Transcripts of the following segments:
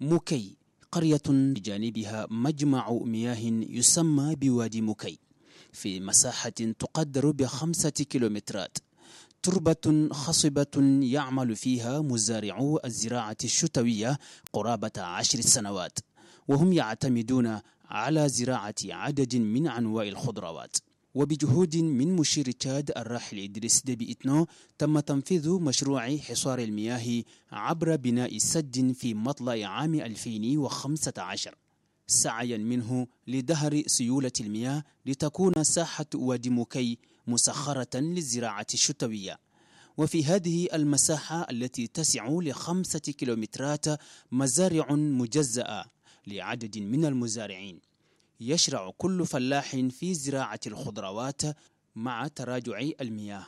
مكي قرية بجانبها مجمع مياه يسمى بوادي مكي في مساحة تقدر بخمسة كيلومترات تربة خصبة يعمل فيها مزارعو الزراعة الشتوية قرابة عشر سنوات وهم يعتمدون على زراعة عدد من أنواع الخضروات وبجهود من مشير تشاد الراحل إدريس دبي إتنو تم تنفيذ مشروع حصار المياه عبر بناء سد في مطلع عام 2015 سعيا منه لدهر سيولة المياه لتكون ساحة وادي مكي مسخرة للزراعة الشتوية وفي هذه المساحة التي تسع لخمسة كيلومترات مزارع مجزأة لعدد من المزارعين يشرع كل فلاح في زراعة الخضروات مع تراجع المياه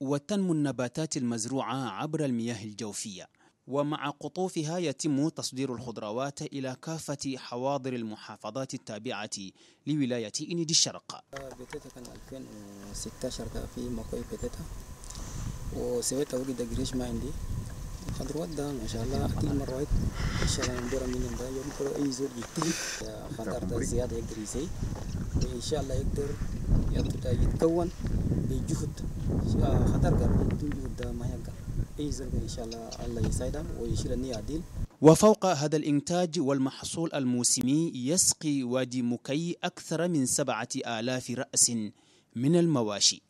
وتنمو النباتات المزروعة عبر المياه الجوفية ومع قطوفها يتم تصدير الخضروات إلى كافة حواضر المحافظات التابعة لولاية إنيد الشرق بيتيتا كان 2016 في مقوي بيتيتا وسويت أوريد جريش ما عندي خضروات ده ما شاء الله اكيد مرات الشغل الدورة من ده يوم كله اي زول يكتب خضار ده زياده يقدر يزيد ان شاء الله يقدر يتكون بجهد خضار قال جهد ده ما يبقى اي زول ان شاء الله الله يساعده ويشيل النية عديل وفوق هذا الإنتاج والمحصول الموسمي يسقي وادي مكي أكثر من سبعة آلاف رأس من المواشي